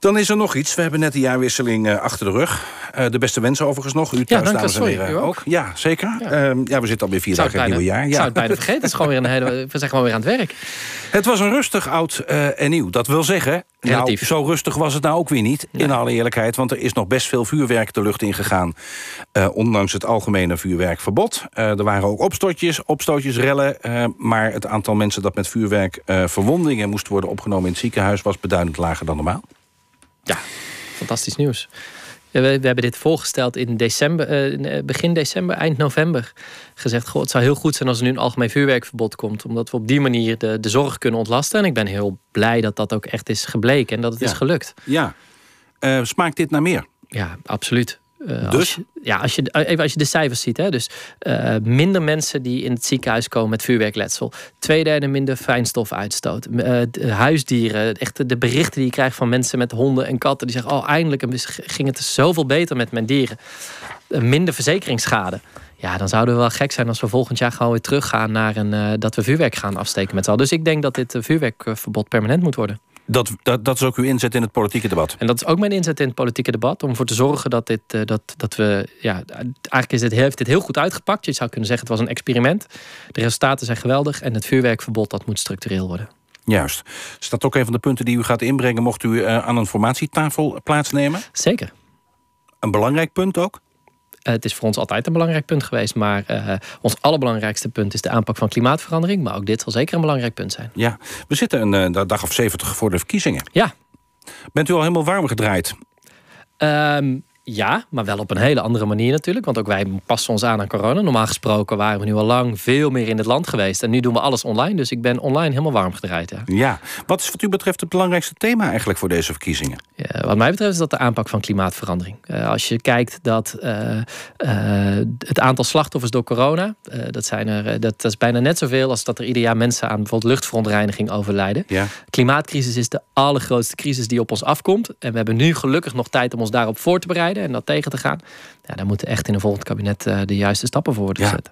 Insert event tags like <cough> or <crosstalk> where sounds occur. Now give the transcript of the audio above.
Dan is er nog iets. We hebben net de jaarwisseling eh, achter de rug. Eh, de beste wensen overigens nog. U thuis, ja, dames en heren. Ook. Ja, zeker. Ja. Ehm, ja. we zitten alweer vier dagen in het nieuwe jaar. Ja. zou het bijna vergeten. Het is gewoon weer een hele, we zijn gewoon weer aan het werk. <laughs> Het was een rustig oud en eh, nieuw. Dat wil zeggen, Nou, zo rustig was het nou ook weer niet, in alle eerlijkheid. Want er is nog best veel vuurwerk de lucht ingegaan. Uh, ondanks het algemene vuurwerkverbod. er waren ook opstootjes, opstootjes rellen. maar het aantal mensen dat met vuurwerk verwondingen moest worden opgenomen in het ziekenhuis... was beduidend lager dan normaal. Ja, fantastisch nieuws. We, hebben dit voorgesteld in december, eh, eh, begin december, eind november. Gezegd, het zou heel goed zijn als er nu een algemeen vuurwerkverbod komt. Omdat we op die manier de, de zorg kunnen ontlasten. En ik ben heel blij dat dat ook echt is gebleken en dat het is gelukt. Ja, eh, smaakt dit naar meer? Ja, absoluut. Eh, dus? ja, als je, eh, even als je de cijfers ziet. Hè, dus eh, minder mensen die in het ziekenhuis komen met vuurwerkletsel. Tweederde minder fijnstofuitstoot. huisdieren. Echt de berichten die je krijgt van mensen met honden en katten. Die zeggen, oh eindelijk ging het zoveel beter met mijn dieren. minder verzekeringsschade. Ja, dan zouden we wel gek zijn als we volgend jaar gewoon weer teruggaan naar een, dat we vuurwerk gaan afsteken met z'n allen. Dus ik denk dat dit vuurwerkverbod permanent moet worden. Dat, dat, dat is ook uw inzet in het politieke debat. En dat is ook mijn inzet in het politieke debat. Om ervoor te zorgen dat dit, eh, dat, dat we. Ja, eigenlijk is dit, heeft dit heel goed uitgepakt. Je zou kunnen zeggen, het was een experiment. De resultaten zijn geweldig. En het vuurwerkverbod, dat moet structureel worden. Juist. Is dat ook een van de punten die u gaat inbrengen, mocht u eh, aan een formatietafel plaatsnemen? Zeker. Een belangrijk punt ook? Eh, het is voor ons altijd een belangrijk punt geweest. Maar eh, ons allerbelangrijkste punt is de aanpak van klimaatverandering. Maar ook dit zal zeker een belangrijk punt zijn. Ja, we zitten een uh, dag of zeventig voor de verkiezingen. Ja. Bent u al helemaal warm gedraaid? Um, ja, maar wel op een hele andere manier natuurlijk. Want ook wij passen ons aan aan corona. Normaal gesproken waren we nu al lang veel meer in het land geweest. En nu doen we alles online. Dus ik ben online helemaal warm gedraaid. Ja. ja. Wat is wat u betreft het belangrijkste thema eigenlijk voor deze verkiezingen? Ja, wat mij betreft is dat de aanpak van klimaatverandering. Eh, als je kijkt dat eh, eh, het aantal slachtoffers door corona... dat, zijn er, dat, dat, is bijna net zoveel als dat er ieder jaar mensen aan bijvoorbeeld luchtverontreiniging overlijden. Ja. Klimaatcrisis is de allergrootste crisis die op ons afkomt. En we hebben nu gelukkig nog tijd om ons daarop voor te bereiden en dat tegen te gaan. Ja, daar moeten echt in een volgend kabinet eh, de juiste stappen voor worden gezet.